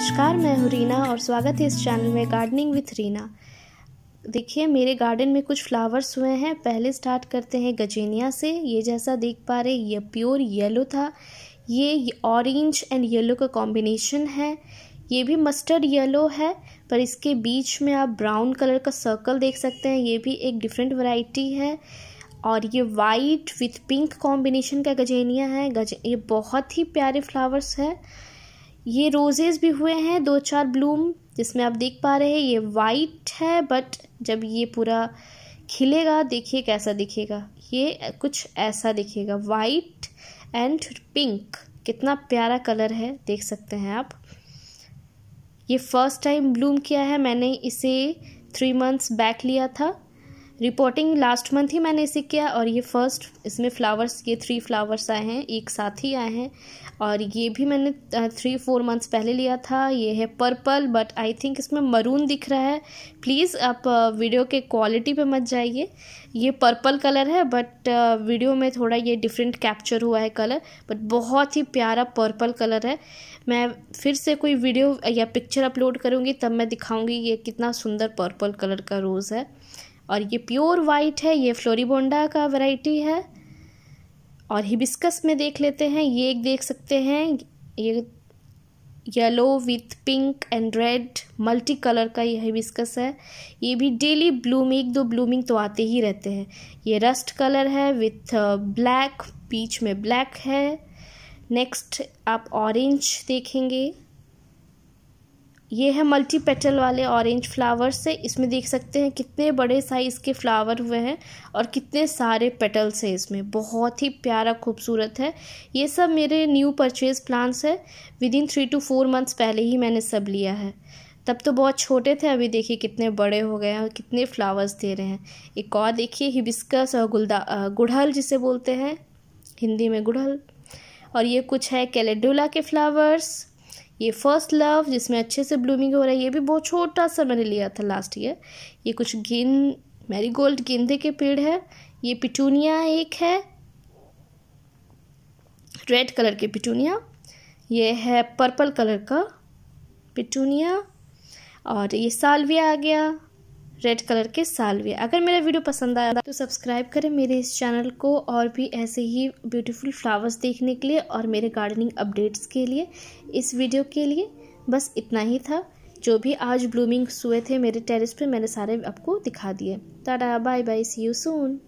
नमस्कार मैं हूँ रीना और स्वागत है इस चैनल में गार्डनिंग विथ रीना देखिए मेरे गार्डन में कुछ फ्लावर्स हुए हैं पहले स्टार्ट करते हैं गजेनिया से ये जैसा देख पा रहे ये प्योर येलो था ये ऑरेंज एंड येलो का कॉम्बिनेशन है ये भी मस्टर्ड येलो है पर इसके बीच में आप ब्राउन कलर का सर्कल देख सकते हैं ये भी एक डिफरेंट वराइटी है और ये वाइट विथ पिंक कॉम्बिनेशन का गजेनिया है गज ये बहुत ही प्यारे फ्लावर्स है ये रोजेज भी हुए हैं दो चार ब्लूम जिसमें आप देख पा रहे हैं ये वाइट है बट जब ये पूरा खिलेगा देखिए कैसा दिखेगा ये कुछ ऐसा दिखेगा वाइट एंड पिंक कितना प्यारा कलर है देख सकते हैं आप ये फर्स्ट टाइम ब्लूम किया है मैंने इसे थ्री मंथ्स बैक लिया था रिपोर्टिंग लास्ट मंथ ही मैंने इसे किया और ये फर्स्ट इसमें फ्लावर्स ये थ्री फ्लावर्स आए हैं एक साथ ही आए हैं और ये भी मैंने थ्री फोर मंथ्स पहले लिया था ये है पर्पल बट आई थिंक इसमें मरून दिख रहा है प्लीज़ आप वीडियो के क्वालिटी पे मत जाइए ये पर्पल कलर है बट वीडियो में थोड़ा ये डिफरेंट कैप्चर हुआ है कलर बट बहुत ही प्यारा पर्पल कलर है मैं फिर से कोई वीडियो या पिक्चर अपलोड करूँगी तब मैं दिखाऊँगी ये कितना सुंदर पर्पल कलर का रोज़ है और ये प्योर वाइट है ये फ्लोरीबोंडा का वैरायटी है और हिबिस्कस में देख लेते हैं ये एक देख सकते हैं ये yellow with pink and red multi colour का ये हिबिस्कस है ये भी डेली ब्लूम एक दो ब्लूमिंग तो आते ही रहते हैं ये रस्ट कलर है विथ ब्लैक बीच में ब्लैक है नेक्स्ट आप ऑरेंज देखेंगे ये है मल्टी पेटल वाले ऑरेंज फ्लावर से इसमें देख सकते हैं कितने बड़े साइज़ के फ्लावर हुए हैं और कितने सारे पेटल्स हैं इसमें बहुत ही प्यारा खूबसूरत है ये सब मेरे न्यू परचेज़ प्लान्स है within three two four months पहले ही मैंने सब लिया है तब तो बहुत छोटे थे अभी देखिए कितने बड़े हो गए हैं और कितने फ्लावर्स दे रहे हैं एक और देखिए हिबिस्कस और गुलदा गुड़हल जिसे बोलते हैं हिंदी में गुड़हल और ये कुछ है कैलेडोला के फ्लावर्स ये फर्स्ट लव जिसमें अच्छे से ब्लूमिंग हो रहा है ये भी बहुत छोटा सा मैंने लिया था लास्ट ईयर ये कुछ गेंद मेरी गोल्ड गेंदे के पेड़ है ये पिटूनिया एक है रेड कलर के पिटूनिया ये है पर्पल कलर का पिटूनिया और ये सालविया आ गया रेड कलर के सालवे अगर मेरा वीडियो पसंद आया तो सब्सक्राइब करें मेरे इस चैनल को और भी ऐसे ही ब्यूटीफुल फ्लावर्स देखने के लिए और मेरे गार्डनिंग अपडेट्स के लिए इस वीडियो के लिए बस इतना ही था जो भी आज ब्लूमिंग्स हुए थे मेरे टेरेस पे मैंने सारे आपको दिखा दिए tata bye bye see you soon